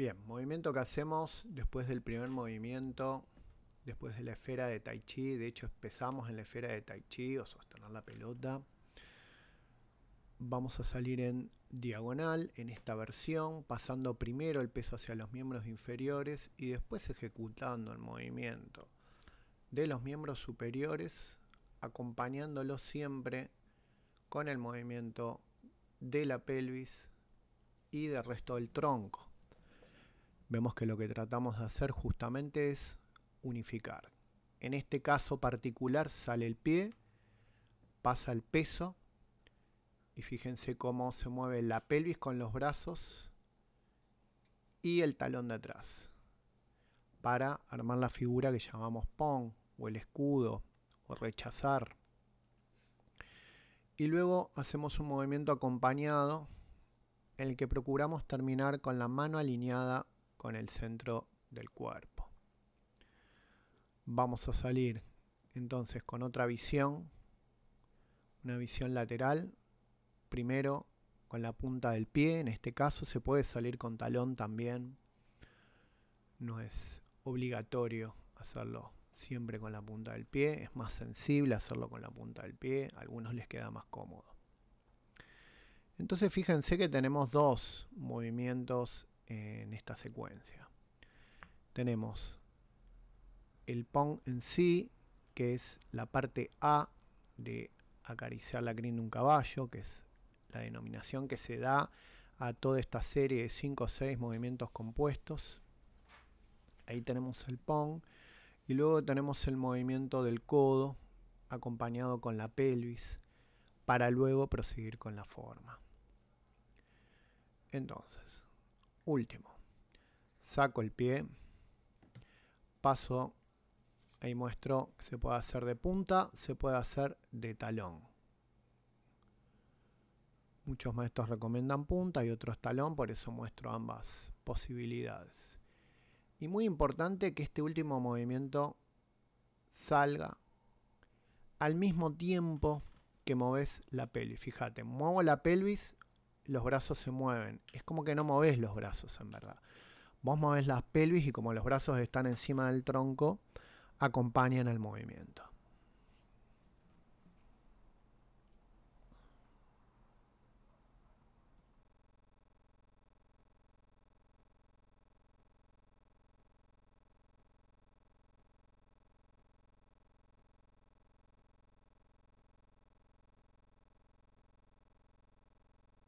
Bien, movimiento que hacemos después del primer movimiento, después de la esfera de Tai Chi. De hecho, empezamos en la esfera de Tai Chi o sostener la pelota. Vamos a salir en diagonal en esta versión, pasando primero el peso hacia los miembros inferiores y después ejecutando el movimiento de los miembros superiores, acompañándolo siempre con el movimiento de la pelvis y del resto del tronco vemos que lo que tratamos de hacer justamente es unificar. En este caso particular sale el pie, pasa el peso y fíjense cómo se mueve la pelvis con los brazos y el talón de atrás para armar la figura que llamamos pong o el escudo o rechazar. Y luego hacemos un movimiento acompañado en el que procuramos terminar con la mano alineada con el centro del cuerpo. Vamos a salir entonces con otra visión, una visión lateral, primero con la punta del pie, en este caso se puede salir con talón también, no es obligatorio hacerlo siempre con la punta del pie, es más sensible hacerlo con la punta del pie, a algunos les queda más cómodo. Entonces fíjense que tenemos dos movimientos en esta secuencia. Tenemos el pong en sí, que es la parte A de acariciar la crin de un caballo, que es la denominación que se da a toda esta serie de 5 o 6 movimientos compuestos. Ahí tenemos el pong y luego tenemos el movimiento del codo acompañado con la pelvis para luego proseguir con la forma. Entonces, último. Saco el pie. Paso. Ahí muestro que se puede hacer de punta, se puede hacer de talón. Muchos maestros recomiendan punta y otros talón, por eso muestro ambas posibilidades. Y muy importante que este último movimiento salga al mismo tiempo que mueves la pelvis. Fíjate, muevo la pelvis los brazos se mueven. Es como que no moves los brazos, en verdad. Vos mueves las pelvis y como los brazos están encima del tronco, acompañan el movimiento.